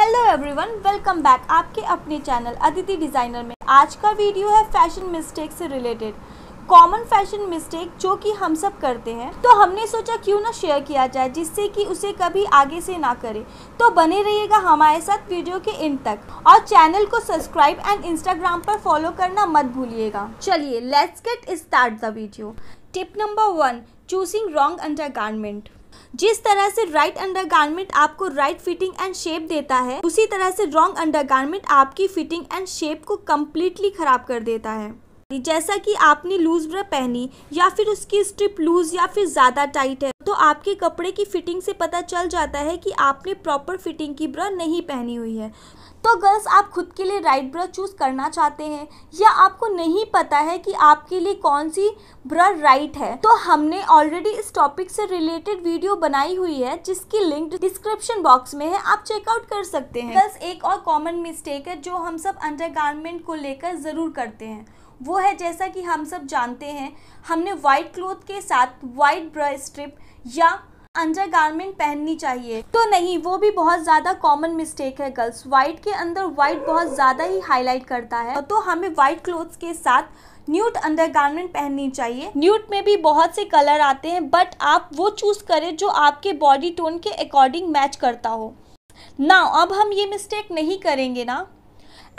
hello everyone welcome back आपके अपने channel Aditi designer में आज का वीडियो है फैशन मिस्टेक से रिलेटेड कॉमन फैशन मिस्टेक जो कि हम सब करते हैं तो हमने सोचा क्यों ना शेयर किया जाए जिससे कि उसे कभी आगे से ना करें तो बने रहिएगा हमारे साथ वीडियो के इन तक और चैनल को सब्सक्राइब एंड इंस्टाग्राम पर फॉलो करना मत भूलिएगा चलिए let's get start the video tip number one choosing wrong under जिस तरह से राइट अंडरगारमेंट आपको राइट फिटिंग एंड शेप देता है उसी तरह से रॉन्ग अंडरगारमेंट आपकी फिटिंग एंड शेप को कम्प्लीटली खराब कर देता है जैसा कि आपने लूज ब्रा पहनी या फिर उसकी स्ट्रिप लूज या फिर ज़्यादा टाइट है तो आपके कपड़े की फिटिंग से पता चल जाता है कि आपने प्रॉपर फिटिंग की ब्रा नहीं पहनी हुई है तो गर्ल्स आप खुद के लिए राइट ब्रा चूज़ करना चाहते हैं या आपको नहीं पता है कि आपके लिए कौन सी ब्रा राइट है तो हमने ऑलरेडी इस टॉपिक से रिलेटेड वीडियो बनाई हुई है जिसकी लिंक डिस्क्रिप्शन बॉक्स में है आप चेकआउट कर सकते हैं गर्ल्स एक और कॉमन मिस्टेक है जो हम सब अंडर को लेकर ज़रूर करते हैं वो है जैसा कि हम सब जानते हैं हमने वाइट क्लोथ के साथ वाइट ब्रा स्ट्रिप या अंडर गारमेंट पहननी चाहिए तो नहीं वो भी बहुत ज़्यादा कॉमन मिस्टेक है गर्ल्स वाइट के अंदर वाइट बहुत ज़्यादा ही हाईलाइट करता है तो हमें वाइट क्लोथ्स के साथ न्यूट अंडर गारमेंट पहननी चाहिए न्यूट में भी बहुत से कलर आते हैं बट आप वो चूज़ करें जो आपके बॉडी टोन के अकॉर्डिंग मैच करता हो ना अब हम ये मिस्टेक नहीं करेंगे ना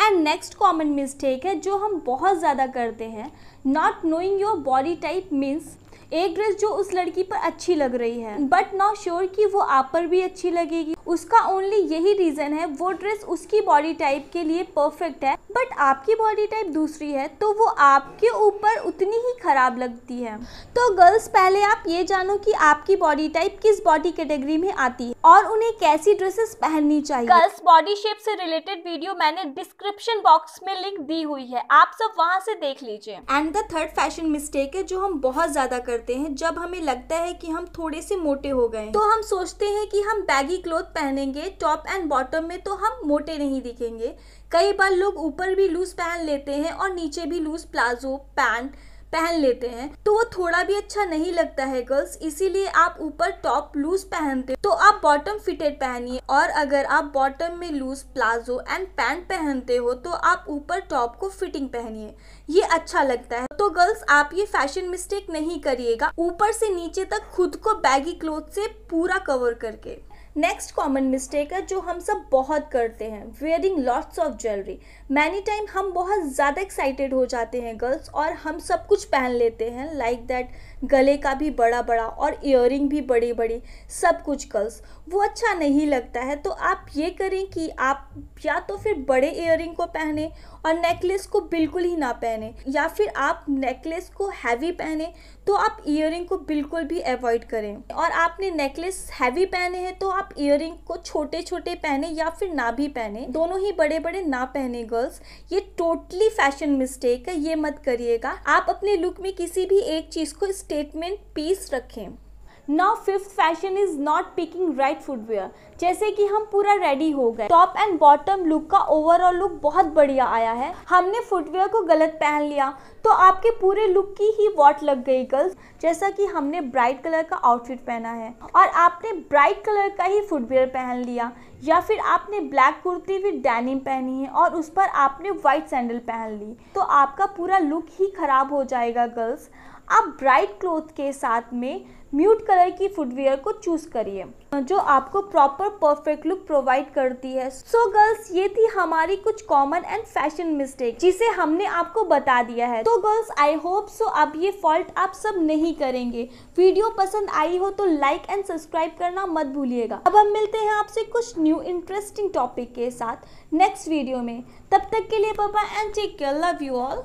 एंड नेक्स्ट कॉमन मिस्टेक है जो हम बहुत ज़्यादा करते हैं not knowing your body type means एक ड्रेस जो उस लड़की पर अच्छी लग रही है बट नॉट श्योर कि वो आप पर भी अच्छी लगेगी उसका ओनली यही रीज़न है वो ड्रेस उसकी बॉडी टाइप के लिए परफेक्ट है बट आपकी बॉडी टाइप दूसरी है तो वो आपके ऊपर उतनी ही ख़राब लगती है तो गर्ल्स पहले आप ये जानो कि आपकी बॉडी टाइप किस बॉडी कैटेगरी में आती है और उन्हें कैसी ड्रेसेस पहननी चाहिए गर्ल्स बॉडी शेप से रिलेटेड वीडियो मैंने डिस्क्रिप्शन बॉक्स में लिंक दी हुई है आप सब वहाँ से देख लीजिए and the third fashion mistake है जो हम बहुत ज़्यादा करते हैं जब हमें लगता है कि हम थोड़े से मोटे हो गए तो हम सोचते हैं कि हम बैगी क्लोथ पहनेंगे टॉप एंड बॉटम में तो हम मोटे नहीं दिखेंगे कई बार लोग ऊपर भी लूज पहन लेते हैं और नीचे भी लूज प्लाजो पैंट पहन लेते हैं तो वो थोड़ा भी अच्छा नहीं लगता है गर्ल्स इसीलिए आप ऊपर टॉप लूज पहनते तो आप बॉटम फिटेड पहनिए और अगर आप बॉटम में लूज प्लाजो एंड पैंट पहनते हो तो आप ऊपर टॉप को फिटिंग पहनिए ये अच्छा लगता है तो गर्ल्स आप ये फैशन मिस्टेक नहीं करिएगा ऊपर से नीचे तक खुद को बैगी क्लोथ से पूरा कवर करके नेक्स्ट कॉमन मिस्टेक है जो हम सब बहुत करते हैं wearing lots of jewellery many time हम बहुत ज़्यादा एक्साइटेड हो जाते हैं गर्ल्स और हम सब कुछ पहन लेते हैं लाइक like दैट गले का भी बड़ा बड़ा और इयर भी बड़ी बड़ी सब कुछ गर्ल्स वो अच्छा नहीं लगता है तो आप ये करें कि आप या तो फिर बड़े इयर को पहने और नेकलेस को बिल्कुल ही ना पहने या फिर आप नेकलेस को हैवी पहने तो आप इयर को बिल्कुल भी अवॉइड करें और आपने नेकलेस हैवी पहने हैं तो आप आप इयर को छोटे छोटे पहने या फिर ना भी पहने दोनों ही बड़े बड़े ना पहने गर्ल्स ये टोटली फैशन मिस्टेक है ये मत करिएगा आप अपने लुक में किसी भी एक चीज को स्टेटमेंट पीस रखें now fifth fashion is not picking right footwear जैसे कि हम पूरा रेडी हो गए टॉप एंड बॉटम लुक का ओवरऑल लुक बहुत बढ़िया आया है हमने फुटवेयर को गलत पहन लिया तो आपके पूरे लुक की ही वॉट लग गई गर्ल्स जैसा कि हमने ब्राइट कलर का आउटफिट पहना है और आपने ब्राइट कलर का ही फुटवेयर पहन लिया या फिर आपने ब्लैक कुर्ती विद डैनिम पहनी है और उस पर आपने व्हाइट सैंडल पहन ली तो आपका पूरा लुक ही ख़राब हो जाएगा गर्ल्स आप ब्राइट क्लोथ के साथ में म्यूट कलर की फुटवेयर को चूज करिए जो आपको प्रॉपर परफेक्ट लुक प्रोवाइड करती है सो so गर्ल्स ये थी हमारी कुछ कॉमन एंड फैशन मिस्टेक जिसे हमने आपको बता दिया है तो गर्ल्स आई होप सो अब ये फॉल्ट आप सब नहीं करेंगे वीडियो पसंद आई हो तो लाइक एंड सब्सक्राइब करना मत भूलिएगा अब हम मिलते हैं आपसे कुछ न्यू इंटरेस्टिंग टॉपिक के साथ नेक्स्ट वीडियो में तब तक के लिए पापा and take care love you all